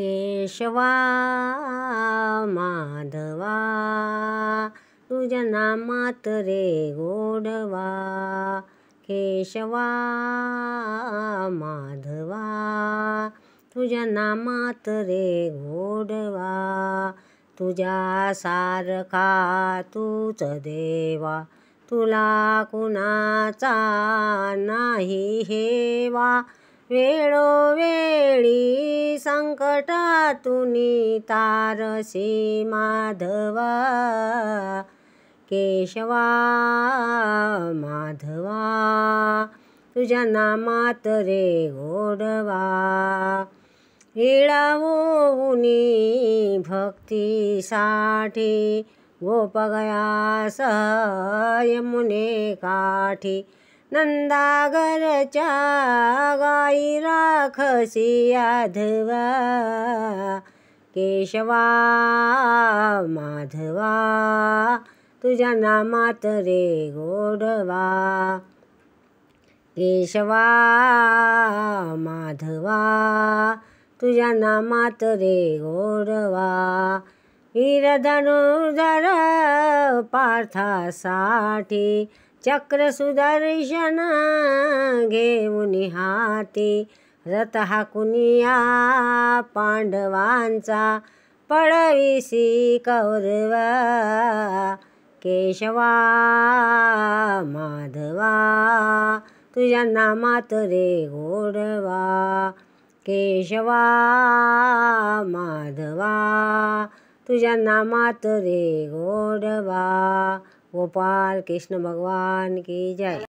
केशवा माधवा तुझ्या नामात रे गोडवा केशवा माधवा तुझ्या नामात रे गोडवा तुझ्या सारखा तूच देवा तुला कुणाचा नाही हेवा वेळोवे संकटातून तारसी माधवा केशवा माधवा तुझ्या नामात रे गोडवा भक्ती भक्तीसाठी गोपगया सयमुने काठी नंदागरच्या गा धवा केशवा माधवा नामात रे गोडवा केशवा माधवा नामात रे गोडवा हिरधनुधर पार्थासाठी चक्र सुदर्शन घेऊन हाती रथ हा कुनिया पांडवांचा पळविसी कौरव केशवा माधवा तुझ्या नामात रे गोडवा केशवा माधवा तुझ्या नामात रे गोडवा गोपाल कृष्ण भगवान की जय